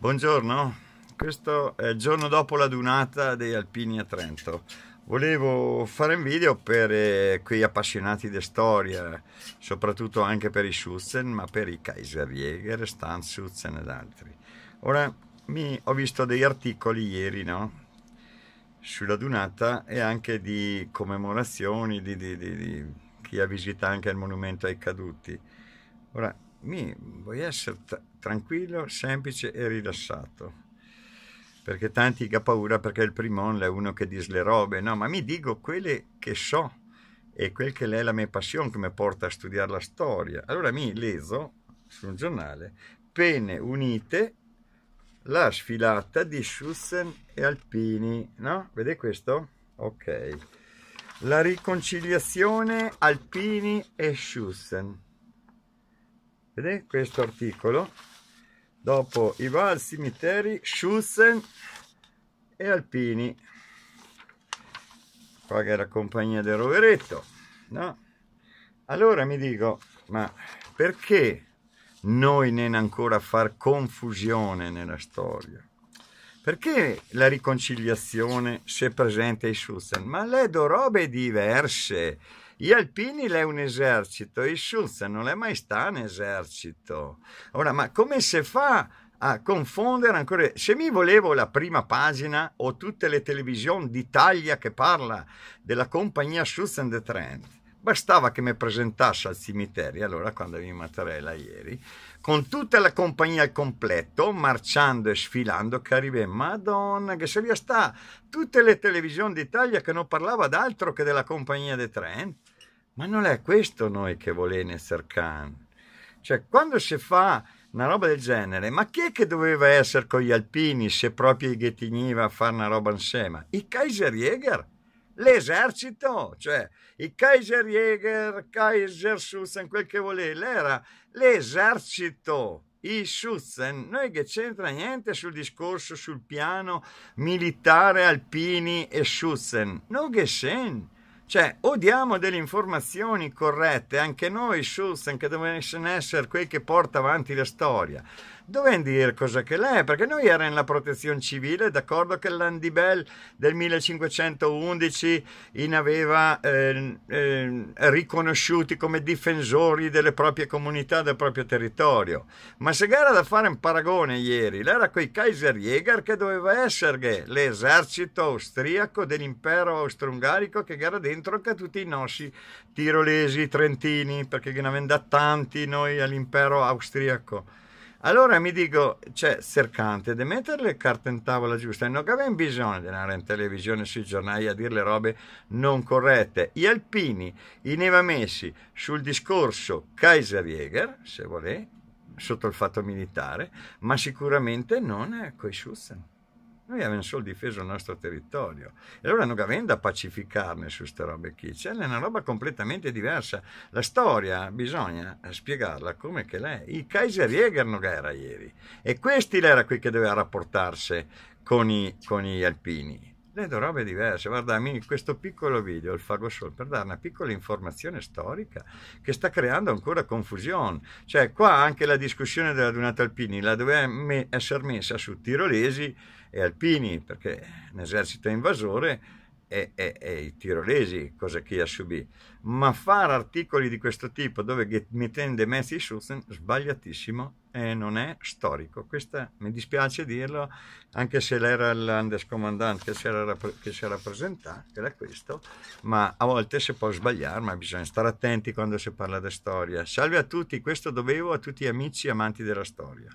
Buongiorno, questo è il giorno dopo la dunata dei alpini a Trento. Volevo fare un video per eh, quei appassionati di storia, soprattutto anche per i Schutzen, ma per i Kaiserjäger, Stanzutzen ed altri. Ora, mi, ho visto degli articoli ieri, no? Sulla dunata e anche di commemorazioni, di, di, di, di chi ha visitato anche il monumento ai caduti. Ora, mi voglio essere t- tranquillo, semplice e rilassato. Perché tanti che ha paura perché il primon è uno che dice le robe, no, ma mi dico quelle che so e quel che è la mia passione che mi porta a studiare la storia. Allora mi leso su un giornale Pene Unite la sfilata di Schussen e Alpini, no? Vede questo? Ok. La riconciliazione Alpini e Schussen vedete questo articolo dopo i val cimiteri Schussen e Alpini qua che era compagnia del roveretto no? allora mi dico ma perché noi ne ancora far confusione nella storia perché la riconciliazione se presente ai Schulzen? Ma le due robe diverse. Gli alpini lei è un esercito, i Schulzen non è mai stato un esercito. Ora, ma come si fa a confondere ancora. Se mi volevo la prima pagina o tutte le televisioni d'Italia che parla della compagnia Schulzen de Trent, Bastava che mi presentasse al cimitero, allora quando vi Mattarella ieri, con tutta la compagnia al completo, marciando e sfilando, che arriva, madonna, che se via sta, tutte le televisioni d'Italia che non parlava d'altro che della compagnia dei tren. Ma non è questo noi che volene cercare. Cioè, quando si fa una roba del genere, ma chi è che doveva essere con gli alpini se proprio i ghettiniva a fare una roba insieme? I Kaiser Jäger? l'esercito, cioè i Kaiser Jäger, Kaiser Kaiserschützen, quel che voleva, era l'esercito i Schutzen, noi che c'entra niente sul discorso sul piano militare alpini e Schutzen, non che c'entra cioè, o diamo delle informazioni corrette, anche noi, Schulz, anche dovessimo essere quel che porta avanti la storia, dovevano dire cosa che lei, perché noi era nella protezione civile, d'accordo che l'Andibel del 1511 in aveva eh, eh, riconosciuti come difensori delle proprie comunità, del proprio territorio, ma se era da fare un paragone ieri, l'era Kaiser Jäger che doveva essere l'esercito austriaco dell'impero austro-ungarico che era dentro dentro anche tutti i nostri tirolesi, trentini, perché ne avevamo da tanti noi all'impero austriaco. Allora mi dico, cioè, cercante di mettere le carte in tavola giusta, non avevamo bisogno di andare in televisione sui giornali a dire le robe non corrette. Gli alpini ineva messi sul discorso Kaiser-Jäger, se volete, sotto il fatto militare, ma sicuramente non coi Schussen. Noi abbiamo solo difeso il nostro territorio. E allora non avendo da pacificarne su queste robe qui, c'è una roba completamente diversa. La storia bisogna eh, spiegarla come che lei. I Kaiser Jäger non era ieri. E questi l'era qui che doveva rapportarsi con con gli alpini vedo robe diverse. Guardami questo piccolo video, il Fagosol, per dare una piccola informazione storica che sta creando ancora confusione. Cioè, qua anche la discussione della Donata Alpini la doveva me essere messa su tirolesi e alpini, perché un esercito invasore e, e, e, i tirolesi, cosa che ha subito. Ma fare articoli di questo tipo dove mettende Matthew Sutton sbagliatissimo e non è storico. Questa mi dispiace dirlo, anche se l'era l'andescomandante che si era, che si era presentato, era questo, ma a volte si può sbagliare, ma bisogna stare attenti quando si parla di storia. Salve a tutti, questo dovevo a tutti gli amici amanti della storia.